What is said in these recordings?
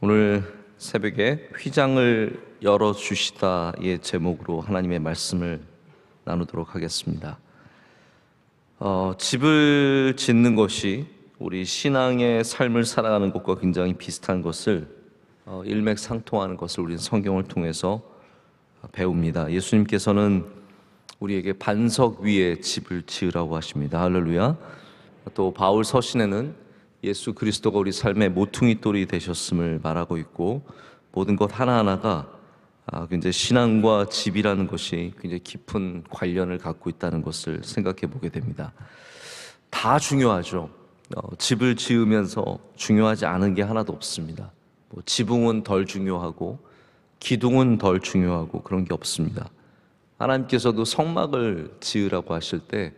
오늘 새벽에 휘장을 열어주시다의 제목으로 하나님의 말씀을 나누도록 하겠습니다. 어, 집을 짓는 것이 우리 신앙의 삶을 살아가는 것과 굉장히 비슷한 것을 어, 일맥상통하는 것을 우리는 성경을 통해서 배웁니다. 예수님께서는 우리에게 반석 위에 집을 지으라고 하십니다. 할렐루야. 또 바울 서신에는 예수 그리스도가 우리 삶의 모퉁이 돌이 되셨음을 말하고 있고 모든 것 하나하나가 아, 굉장히 신앙과 집이라는 것이 굉장히 깊은 관련을 갖고 있다는 것을 생각해 보게 됩니다. 다 중요하죠. 어, 집을 지으면서 중요하지 않은 게 하나도 없습니다. 뭐 지붕은 덜 중요하고 기둥은 덜 중요하고 그런 게 없습니다. 하나님께서도 성막을 지으라고 하실 때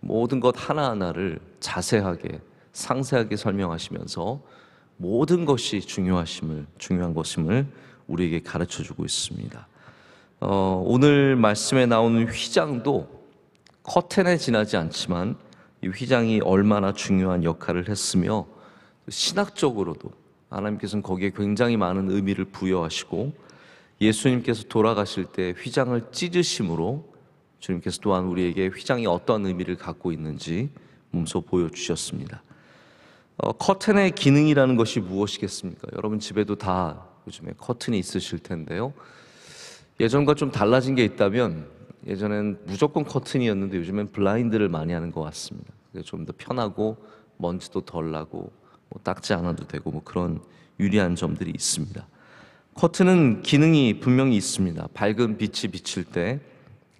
모든 것 하나하나를 자세하게 상세하게 설명하시면서 모든 것이 중요하심을 중요한 것임을 우리에게 가르쳐 주고 있습니다. 어, 오늘 말씀에 나오는 휘장도 커튼에 지나지 않지만 이 휘장이 얼마나 중요한 역할을 했으며 신학적으로도 하나님께서는 거기에 굉장히 많은 의미를 부여하시고 예수님께서 돌아가실 때 휘장을 찢으심으로 주님께서 또한 우리에게 휘장이 어떤 의미를 갖고 있는지 몸소 보여주셨습니다. 어, 커튼의 기능이라는 것이 무엇이겠습니까? 여러분 집에도 다 요즘에 커튼이 있으실 텐데요. 예전과 좀 달라진 게 있다면 예전엔 무조건 커튼이었는데 요즘엔 블라인드를 많이 하는 것 같습니다. 좀 더 편하고 먼지도 덜 나고 뭐 닦지 않아도 되고 뭐 그런 유리한 점들이 있습니다. 커튼은 기능이 분명히 있습니다. 밝은 빛이 비칠 때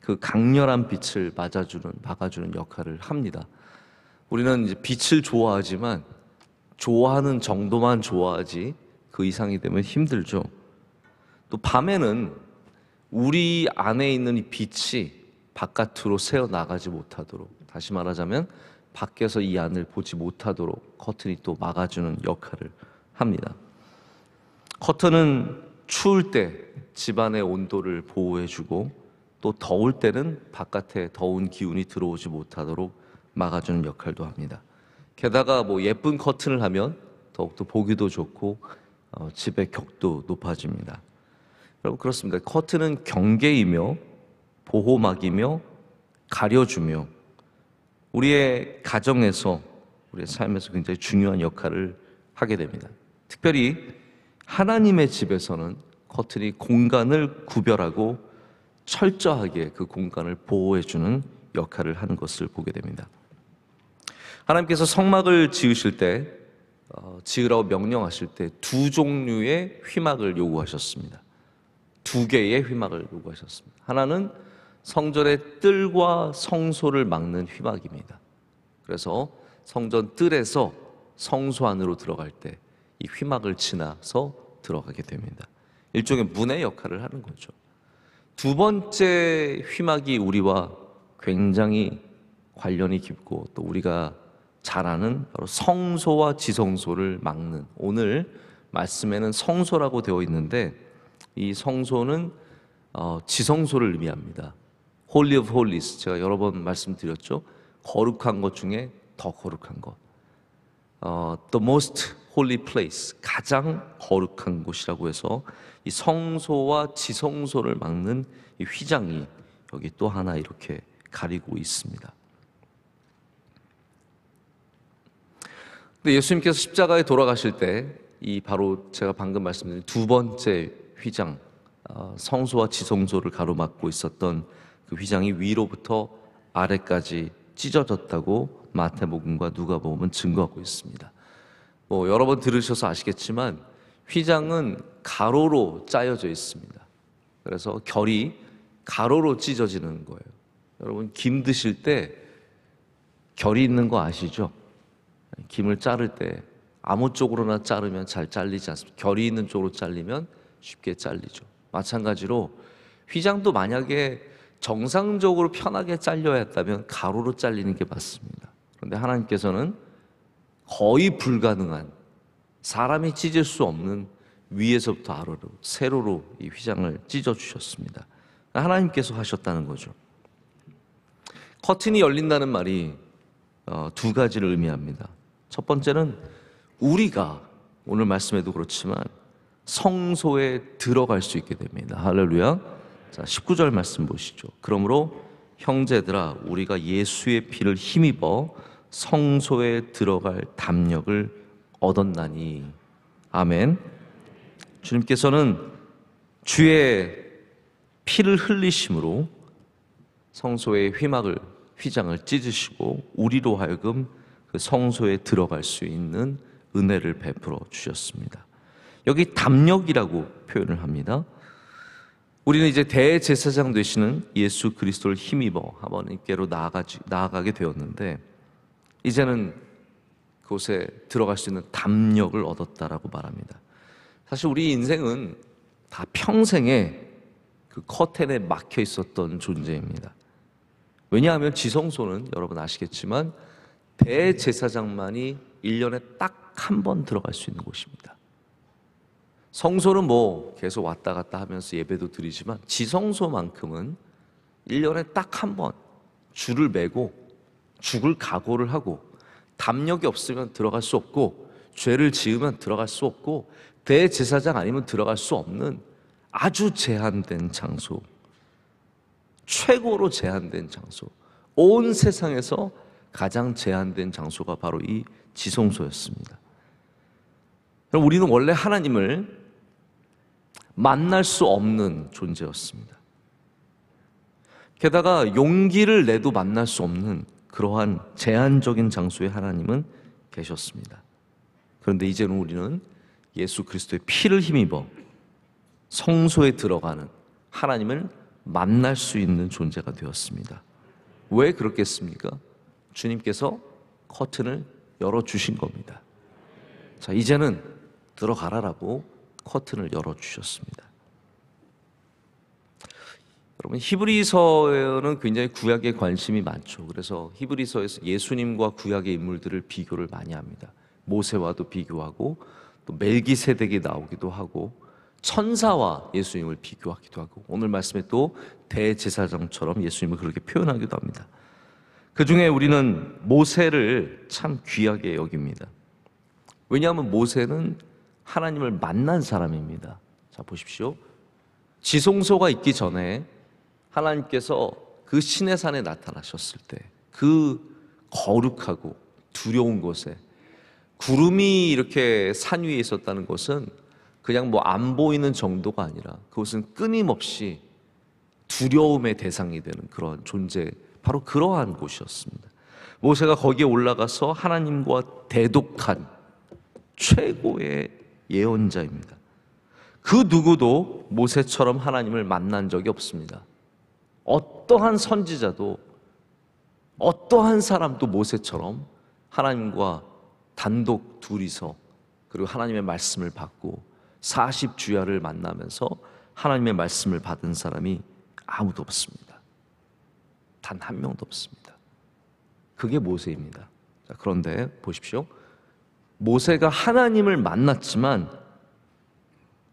그 강렬한 빛을 맞아주는 막아주는 역할을 합니다. 우리는 빛을 좋아하지만 좋아하는 정도만 좋아하지 그 이상이 되면 힘들죠. 또 밤에는 우리 안에 있는 이 빛이 바깥으로 새어 나가지 못하도록 다시 말하자면 밖에서 이 안을 보지 못하도록 커튼이 또 막아주는 역할을 합니다. 커튼은 추울 때 집안의 온도를 보호해주고 또 더울 때는 바깥에 더운 기운이 들어오지 못하도록 막아주는 역할도 합니다. 게다가 뭐 예쁜 커튼을 하면 더욱더 보기도 좋고 어, 집의 격도 높아집니다. 여러분 그렇습니다. 커튼은 경계이며 보호막이며 가려주며 우리의 가정에서 우리의 삶에서 굉장히 중요한 역할을 하게 됩니다. 특별히 하나님의 집에서는 커튼이 공간을 구별하고 철저하게 그 공간을 보호해주는 역할을 하는 것을 보게 됩니다. 하나님께서 성막을 지으실 때 어, 지으라고 명령하실 때 두 종류의 휘막을 요구하셨습니다. 두 개의 휘막을 요구하셨습니다. 하나는 성전의 뜰과 성소를 막는 휘막입니다. 그래서 성전 뜰에서 성소 안으로 들어갈 때 이 휘막을 지나서 들어가게 됩니다. 일종의 문의 역할을 하는 거죠. 두 번째 휘막이 우리와 굉장히 관련이 깊고 또 우리가 자라는 바로 성소와 지성소를 막는 오늘 말씀에는 성소라고 되어 있는데 이 성소는 어, 지성소를 의미합니다. Holy of Holies 제가 여러 번 말씀드렸죠. 거룩한 것 중에 더 거룩한 것. 어, the most holy place 가장 거룩한 곳이라고 해서 이 성소와 지성소를 막는 휘장이 여기 또 하나 이렇게 가리고 있습니다. 근데 예수님께서 십자가에 돌아가실 때 이 바로 제가 방금 말씀드린 두 번째 휘장 어, 성소와 지성소를 가로막고 있었던 그 휘장이 위로부터 아래까지 찢어졌다고 마태복음과 누가복음은 증거하고 있습니다. 뭐 여러 번 들으셔서 아시겠지만 휘장은 가로로 짜여져 있습니다. 그래서 결이 가로로 찢어지는 거예요. 여러분 김 드실 때 결이 있는 거 아시죠? 김을 자를 때 아무 쪽으로나 자르면 잘 잘리지 않습니다. 결이 있는 쪽으로 잘리면 쉽게 잘리죠. 마찬가지로 휘장도 만약에 정상적으로 편하게 잘려야 했다면 가로로 잘리는 게 맞습니다. 그런데 하나님께서는 거의 불가능한 사람이 찢을 수 없는 위에서부터 아래로 세로로 이 휘장을 찢어 주셨습니다. 하나님께서 하셨다는 거죠. 커튼이 열린다는 말이 어, 두 가지를 의미합니다. 첫 번째는 우리가 오늘 말씀에도 그렇지만 성소에 들어갈 수 있게 됩니다. 할렐루야. 자, 19절 말씀 보시죠. 그러므로 형제들아 우리가 예수의 피를 힘입어 성소에 들어갈 담력을 얻었나니. 아멘. 주님께서는 주의 피를 흘리심으로 성소의 휘막을 휘장을 찢으시고 우리로 하여금 그 성소에 들어갈 수 있는 은혜를 베풀어 주셨습니다. 여기 담력이라고 표현을 합니다. 우리는 이제 대제사장 되시는 예수 그리스도를 힘입어 하나님께로 나아가게 되었는데 이제는 그곳에 들어갈 수 있는 담력을 얻었다라고 말합니다. 사실 우리 인생은 다 평생에 그 커튼에 막혀 있었던 존재입니다. 왜냐하면 지성소는 여러분 아시겠지만 대제사장만이 1년에 딱 한 번 들어갈 수 있는 곳입니다. 성소는 뭐 계속 왔다 갔다 하면서 예배도 드리지만 지성소만큼은 1년에 딱 한 번 줄을 매고 죽을 각오를 하고 담력이 없으면 들어갈 수 없고 죄를 지으면 들어갈 수 없고 대제사장 아니면 들어갈 수 없는 아주 제한된 장소 최고로 제한된 장소 온 세상에서 가장 제한된 장소가 바로 이 지성소였습니다. 그럼 우리는 원래 하나님을 만날 수 없는 존재였습니다. 게다가 용기를 내도 만날 수 없는 그러한 제한적인 장소에 하나님은 계셨습니다. 그런데 이제는 우리는 예수 그리스도의 피를 힘입어 성소에 들어가는 하나님을 만날 수 있는 존재가 되었습니다. 왜 그렇겠습니까? 주님께서 커튼을 열어주신 겁니다. 자, 이제는 들어가라라고 커튼을 열어주셨습니다. 여러분, 히브리서에는 굉장히 구약에 관심이 많죠. 그래서 히브리서에서 예수님과 구약의 인물들을 비교를 많이 합니다. 모세와도 비교하고, 또 멜기세덱이 나오기도 하고, 천사와 예수님을 비교하기도 하고, 오늘 말씀에 또 대제사장처럼 예수님을 그렇게 표현하기도 합니다. 그 중에 우리는 모세를 참 귀하게 여깁니다. 왜냐하면 모세는 하나님을 만난 사람입니다. 자, 보십시오. 지성소가 있기 전에 하나님께서 그 신의 산에 나타나셨을 때 그 거룩하고 두려운 곳에 구름이 이렇게 산 위에 있었다는 것은 그냥 뭐 안 보이는 정도가 아니라 그것은 끊임없이 두려움의 대상이 되는 그런 존재 바로 그러한 곳이었습니다. 모세가 거기에 올라가서 하나님과 대독한 최고의 예언자입니다. 그 누구도 모세처럼 하나님을 만난 적이 없습니다. 어떠한 선지자도 어떠한 사람도 모세처럼 하나님과 단독 둘이서 그리고 하나님의 말씀을 받고 40주야를 만나면서 하나님의 말씀을 받은 사람이 아무도 없습니다. 단한 명도 없습니다. 그게 모세입니다. 자, 그런데 보십시오. 모세가 하나님을 만났지만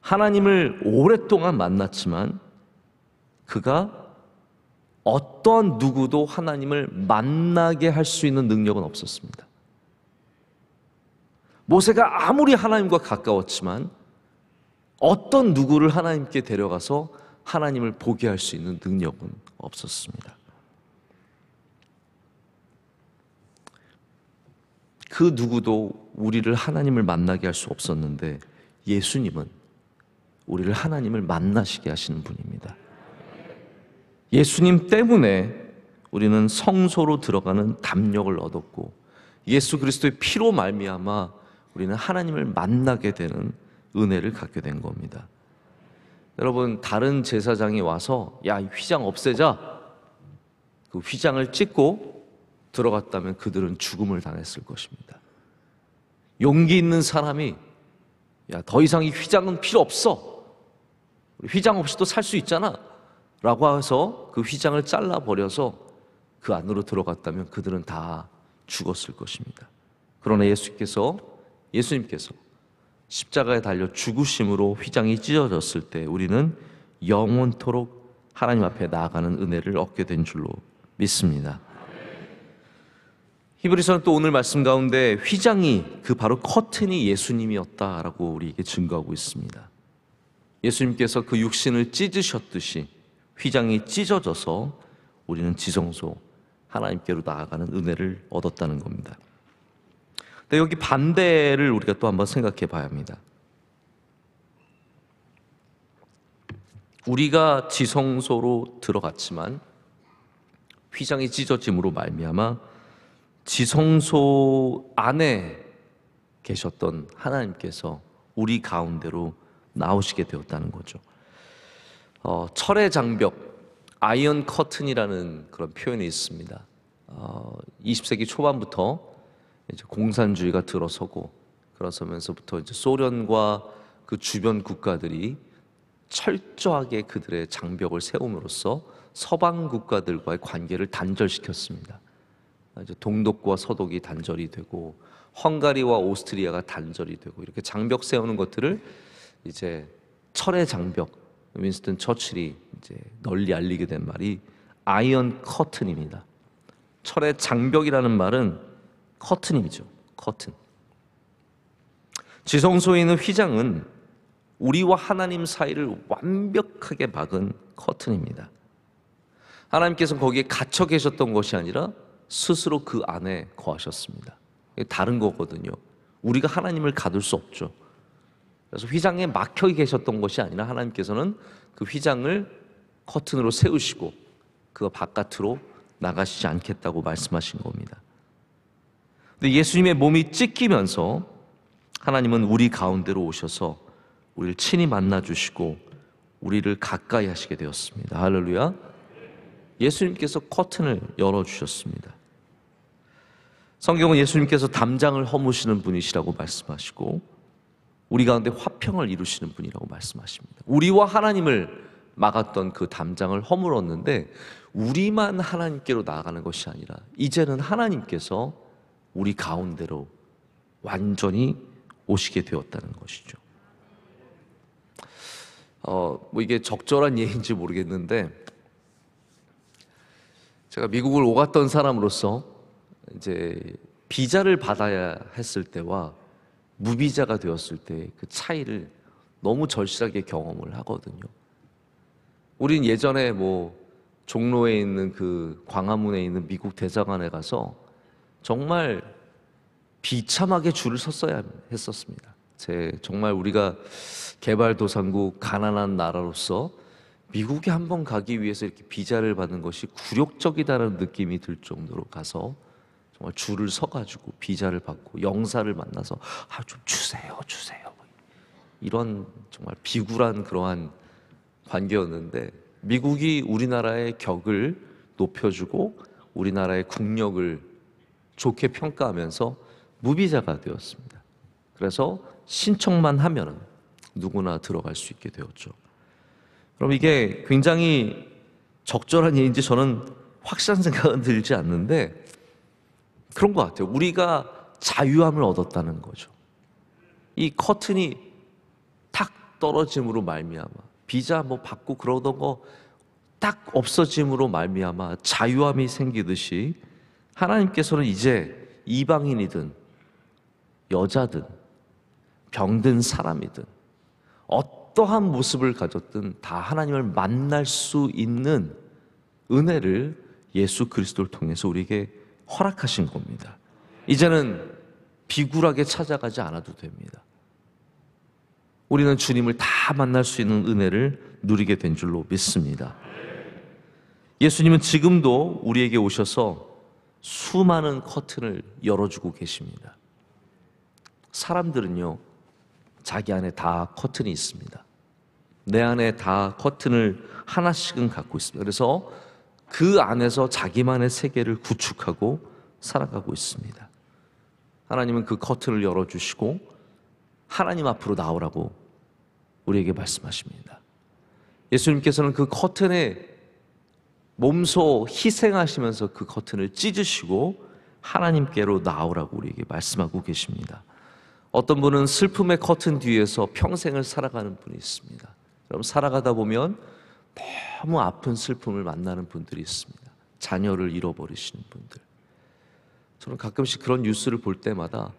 하나님을 오랫동안 만났지만 그가 어떠한 누구도 하나님을 만나게 할 수 있는 능력은 없었습니다. 모세가 아무리 하나님과 가까웠지만 어떤 누구를 하나님께 데려가서 하나님을 보게 할 수 있는 능력은 없었습니다. 그 누구도 우리를 하나님을 만나게 할 수 없었는데 예수님은 우리를 하나님을 만나시게 하시는 분입니다. 예수님 때문에 우리는 성소로 들어가는 담력을 얻었고 예수 그리스도의 피로 말미암아 우리는 하나님을 만나게 되는 은혜를 갖게 된 겁니다. 여러분 다른 제사장이 와서 야 휘장 없애자 그 휘장을 찍고 들어갔다면 그들은 죽음을 당했을 것입니다. 용기 있는 사람이 야, 더 이상 이 휘장은 필요 없어. 휘장 없이도 살 수 있잖아. 라고 해서 그 휘장을 잘라버려서 그 안으로 들어갔다면 그들은 다 죽었을 것입니다. 그러나 예수께서, 예수님께서 십자가에 달려 죽으심으로 휘장이 찢어졌을 때 우리는 영원토록 하나님 앞에 나아가는 은혜를 얻게 된 줄로 믿습니다. 히브리서는 또 오늘 말씀 가운데 휘장이 그 바로 커튼이 예수님이었다라고 우리에게 증거하고 있습니다. 예수님께서 그 육신을 찢으셨듯이 휘장이 찢어져서 우리는 지성소 하나님께로 나아가는 은혜를 얻었다는 겁니다. 근데 여기 반대를 우리가 또 한번 생각해 봐야 합니다. 우리가 지성소로 들어갔지만 휘장이 찢어짐으로 말미암아 지성소 안에 계셨던 하나님께서 우리 가운데로 나오시게 되었다는 거죠. 어, 철의 장벽, 아이언 커튼이라는 그런 표현이 있습니다. 어, 20세기 초반부터 이제 공산주의가 들어서고 그러서면서부터 이제 소련과 그 주변 국가들이 철저하게 그들의 장벽을 세움으로써 서방 국가들과의 관계를 단절시켰습니다. 동독과 서독이 단절이 되고 헝가리와 오스트리아가 단절이 되고 이렇게 장벽 세우는 것들을 이제 철의 장벽 윈스턴 처칠이 이제 널리 알리게 된 말이 아이언 커튼입니다. 철의 장벽이라는 말은 커튼이죠. 커튼. 지성소에 있는 휘장은 우리와 하나님 사이를 완벽하게 막은 커튼입니다. 하나님께서 거기에 갇혀 계셨던 것이 아니라 스스로 그 안에 거하셨습니다. 다른 거거든요. 우리가 하나님을 가둘 수 없죠. 그래서 휘장에 막혀 계셨던 것이 아니라 하나님께서는 그 휘장을 커튼으로 세우시고 그 바깥으로 나가시지 않겠다고 말씀하신 겁니다. 근데 예수님의 몸이 찢기면서 하나님은 우리 가운데로 오셔서 우리를 친히 만나 주시고 우리를 가까이 하시게 되었습니다. 할렐루야. 예수님께서 커튼을 열어 주셨습니다. 성경은 예수님께서 담장을 허무시는 분이시라고 말씀하시고 우리 가운데 화평을 이루시는 분이라고 말씀하십니다. 우리와 하나님을 막았던 그 담장을 허물었는데 우리만 하나님께로 나아가는 것이 아니라 이제는 하나님께서 우리 가운데로 완전히 오시게 되었다는 것이죠. 어, 뭐 이게 적절한 예인지 모르겠는데 제가 미국을 오갔던 사람으로서 이제 비자를 받아야 했을 때와 무비자가 되었을 때 그 차이를 너무 절실하게 경험을 하거든요. 우린 예전에 뭐 종로에 있는 그 광화문에 있는 미국 대사관에 가서 정말 비참하게 줄을 섰어야 했었습니다. 제 정말 우리가 개발도상국 가난한 나라로서 미국에 한번 가기 위해서 이렇게 비자를 받는 것이 굴욕적이다라는 느낌이 들 정도로 가서 정말 줄을 서가지고 비자를 받고 영사를 만나서 아좀 주세요 주세요 이런 정말 비굴한 그러한 관계였는데 미국이 우리나라의 격을 높여주고 우리나라의 국력을 좋게 평가하면서 무비자가 되었습니다. 그래서 신청만 하면 누구나 들어갈 수 있게 되었죠. 그럼 이게 굉장히 적절한 예인지 저는 확실한 생각은 들지 않는데 그런 것 같아요. 우리가 자유함을 얻었다는 거죠. 이 커튼이 탁 떨어짐으로 말미암아 비자 뭐 받고 그러던 거 딱 없어짐으로 말미암아 자유함이 생기듯이 하나님께서는 이제 이방인이든 여자든 병든 사람이든 어떠한 모습을 가졌든 다 하나님을 만날 수 있는 은혜를 예수 그리스도를 통해서 우리에게 허락하신 겁니다. 이제는 비굴하게 찾아가지 않아도 됩니다. 우리는 주님을 다 만날 수 있는 은혜를 누리게 된 줄로 믿습니다. 예수님은 지금도 우리에게 오셔서 수많은 커튼을 열어주고 계십니다. 사람들은요, 자기 안에 다 커튼이 있습니다. 내 안에 다 커튼을 하나씩은 갖고 있습니다. 그래서 그 안에서 자기만의 세계를 구축하고 살아가고 있습니다. 하나님은 그 커튼을 열어주시고 하나님 앞으로 나오라고 우리에게 말씀하십니다. 예수님께서는 그 커튼에 몸소 희생하시면서 그 커튼을 찢으시고 하나님께로 나오라고 우리에게 말씀하고 계십니다. 어떤 분은 슬픔의 커튼 뒤에서 평생을 살아가는 분이 있습니다. 그럼 살아가다 보면 너무 아픈 슬픔을 만나는 분들이 있습니다. 자녀를 잃어버리시는 분들. 저는 가끔씩 그런 뉴스를 볼 때마다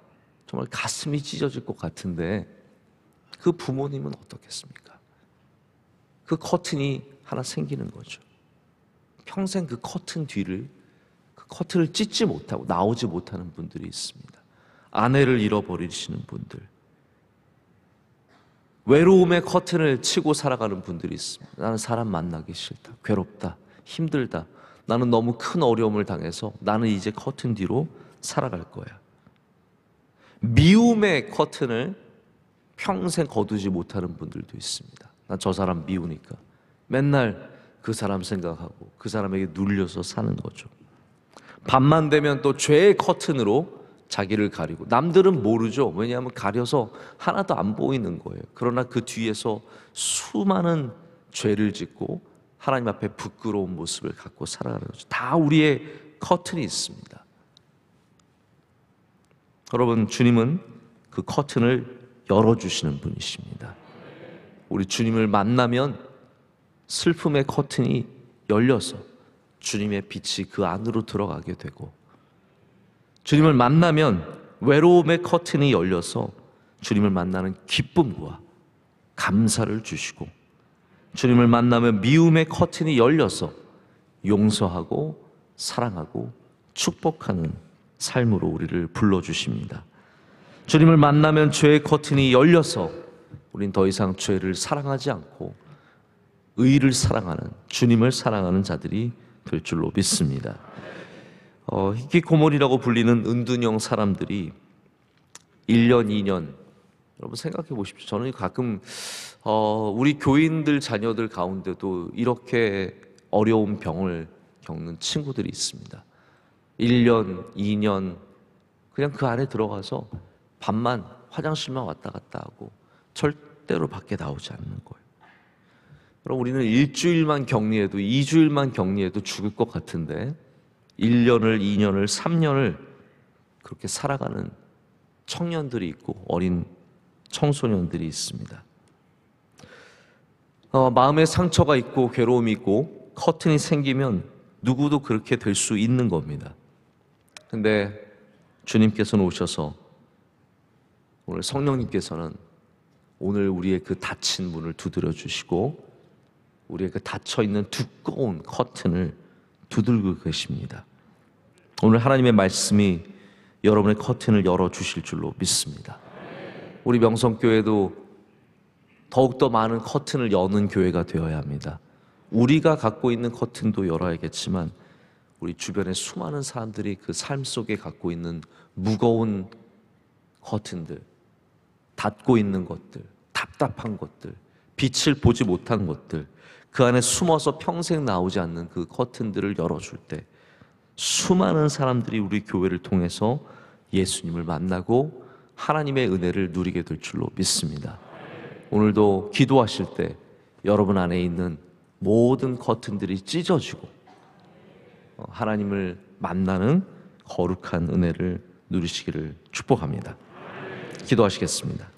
정말 가슴이 찢어질 것 같은데 그 부모님은 어떻겠습니까? 그 커튼이 하나 생기는 거죠. 평생 그 커튼 뒤를 그 커튼을 찢지 못하고 나오지 못하는 분들이 있습니다. 아내를 잃어버리시는 분들, 외로움의 커튼을 치고 살아가는 분들이 있습니다. 나는 사람 만나기 싫다. 괴롭다. 힘들다. 나는 너무 큰 어려움을 당해서 나는 이제 커튼 뒤로 살아갈 거야. 미움의 커튼을 평생 거두지 못하는 분들도 있습니다. 난 저 사람 미우니까. 맨날 그 사람 생각하고 그 사람에게 눌려서 사는 거죠. 밤만 되면 또 죄의 커튼으로 자기를 가리고 남들은 모르죠. 왜냐하면 가려서 하나도 안 보이는 거예요. 그러나 그 뒤에서 수많은 죄를 짓고 하나님 앞에 부끄러운 모습을 갖고 살아가는 거죠. 다 우리의 커튼이 있습니다. 여러분 주님은 그 커튼을 열어 주시는 분이십니다. 우리 주님을 만나면 슬픔의 커튼이 열려서 주님의 빛이 그 안으로 들어가게 되고 주님을 만나면 외로움의 커튼이 열려서 주님을 만나는 기쁨과 감사를 주시고 주님을 만나면 미움의 커튼이 열려서 용서하고 사랑하고 축복하는 삶으로 우리를 불러주십니다. 주님을 만나면 죄의 커튼이 열려서 우린 더 이상 죄를 사랑하지 않고 의를 사랑하는 주님을 사랑하는 자들이 될 줄로 믿습니다. 어, 히키코모리라고 불리는 은둔형 사람들이 1년, 2년 여러분 생각해 보십시오. 저는 가끔 어, 우리 교인들 자녀들 가운데도 이렇게 어려운 병을 겪는 친구들이 있습니다. 1년, 2년 그냥 그 안에 들어가서 밤만 화장실만 왔다 갔다 하고 절대로 밖에 나오지 않는 거예요. 그럼 우리는 일주일만 격리해도 2주일만 격리해도 죽을 것 같은데 1년을, 2년을, 3년을 그렇게 살아가는 청년들이 있고 어린 청소년들이 있습니다. 어, 마음에 상처가 있고 괴로움이 있고 커튼이 생기면 누구도 그렇게 될 수 있는 겁니다. 근데 주님께서는 오셔서 오늘 성령님께서는 오늘 우리의 그 닫힌 문을 두드려 주시고 우리의 그 닫혀 있는 두꺼운 커튼을 두들겨 계십니다. 오늘 하나님의 말씀이 여러분의 커튼을 열어주실 줄로 믿습니다. 우리 명성교회도 더욱더 많은 커튼을 여는 교회가 되어야 합니다. 우리가 갖고 있는 커튼도 열어야겠지만 우리 주변의 수많은 사람들이 그 삶 속에 갖고 있는 무거운 커튼들, 닫고 있는 것들, 답답한 것들, 빛을 보지 못한 것들, 그 안에 숨어서 평생 나오지 않는 그 커튼들을 열어줄 때 수많은 사람들이 우리 교회를 통해서 예수님을 만나고 하나님의 은혜를 누리게 될 줄로 믿습니다. 오늘도 기도하실 때 여러분 안에 있는 모든 커튼들이 찢어지고 어, 하나님을 만나는 거룩한 은혜를 누리시기를 축복합니다. 기도하시겠습니다.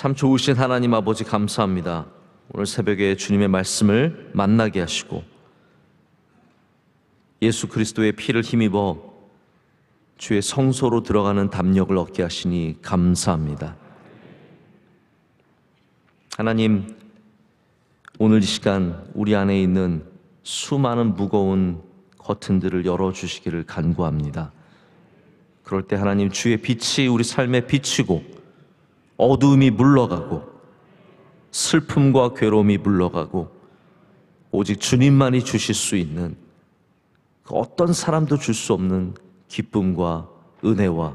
참 좋으신 하나님 아버지 감사합니다. 오늘 새벽에 주님의 말씀을 만나게 하시고 예수 그리스도의 피를 힘입어 주의 성소로 들어가는 담력을 얻게 하시니 감사합니다. 하나님, 오늘 이 시간 우리 안에 있는 수많은 무거운 커튼들을 열어주시기를 간구합니다. 그럴 때 하나님 주의 빛이 우리 삶에 비치고 어두움이 물러가고 슬픔과 괴로움이 물러가고 오직 주님만이 주실 수 있는 그 어떤 사람도 줄 수 없는 기쁨과 은혜와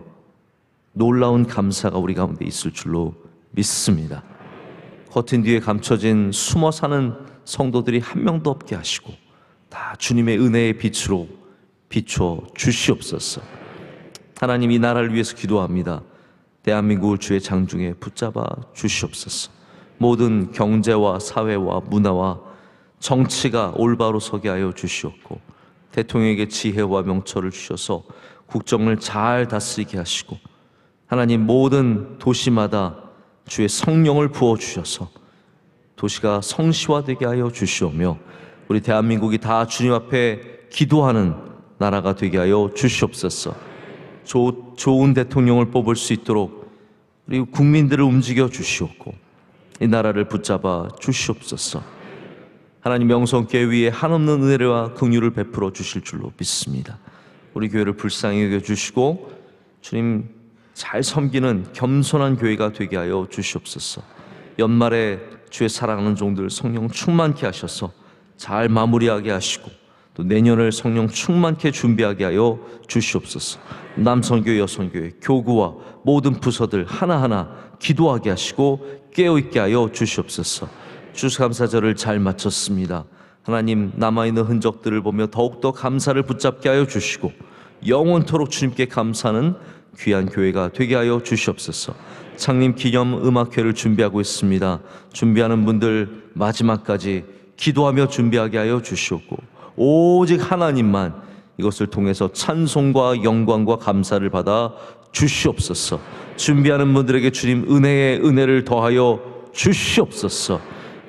놀라운 감사가 우리 가운데 있을 줄로 믿습니다. 커튼 뒤에 감춰진 숨어 사는 성도들이 한 명도 없게 하시고 다 주님의 은혜의 빛으로 비춰 주시옵소서. 하나님 이 나라를 위해서 기도합니다. 대한민국을 주의 장중에 붙잡아 주시옵소서. 모든 경제와 사회와 문화와 정치가 올바로 서게 하여 주시옵고 대통령에게 지혜와 명철을 주셔서 국정을 잘 다스리게 하시고 하나님 모든 도시마다 주의 성령을 부어 주셔서 도시가 성시화되게 하여 주시오며 우리 대한민국이 다 주님 앞에 기도하는 나라가 되게 하여 주시옵소서. 조, 좋은 대통령을 뽑을 수 있도록 그리고 국민들을 움직여 주시옵고 이 나라를 붙잡아 주시옵소서. 하나님 명성교회 위에 한없는 은혜와 긍휼을 베풀어 주실 줄로 믿습니다. 우리 교회를 불쌍히 여겨 주시고 주님 잘 섬기는 겸손한 교회가 되게 하여 주시옵소서. 연말에 주의 사랑하는 종들 성령 충만케 하셔서 잘 마무리하게 하시고 또 내년을 성령 충만케 준비하게 하여 주시옵소서. 남성교 여성교회 교구와 모든 부서들 하나하나 기도하게 하시고 깨어있게 하여 주시옵소서. 주수감사절을 잘 마쳤습니다. 하나님 남아있는 흔적들을 보며 더욱더 감사를 붙잡게 하여 주시고 영원토록 주님께 감사는 귀한 교회가 되게 하여 주시옵소서. 창림 기념 음악회를 준비하고 있습니다. 준비하는 분들 마지막까지 기도하며 준비하게 하여 주시옵고 오직 하나님만 이것을 통해서 찬송과 영광과 감사를 받아 주시옵소서. 준비하는 분들에게 주님 은혜의 은혜를 더하여 주시옵소서.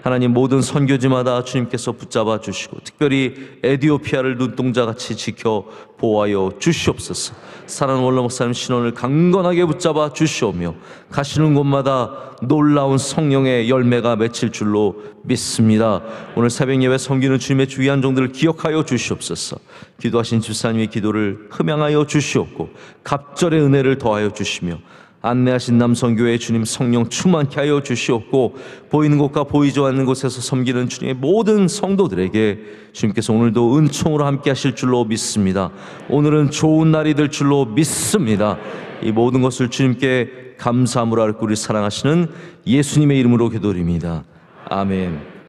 하나님 모든 선교지마다 주님께서 붙잡아 주시고 특별히 에디오피아를 눈동자같이 지켜 보아여 주시옵소서. 사랑하는 원로 목사님 신원을 강건하게 붙잡아 주시오며 가시는 곳마다 놀라운 성령의 열매가 맺힐 줄로 믿습니다. 오늘 새벽 예배 섬기는 주님의 주의한 종들을 기억하여 주시옵소서. 기도하신 집사님의 기도를 흠양하여 주시옵고 갑절의 은혜를 더하여 주시며 안내하신 남성교회 주님 성령 충만케 하여 주시옵고 보이는 곳과 보이지 않는 곳에서 섬기는 주님의 모든 성도들에게 주님께서 오늘도 은총으로 함께 하실 줄로 믿습니다. 오늘은 좋은 날이 될 줄로 믿습니다. 이 모든 것을 주님께 감사함으로 알고 우리 사랑하시는 예수님의 이름으로 기도드립니다. 아멘.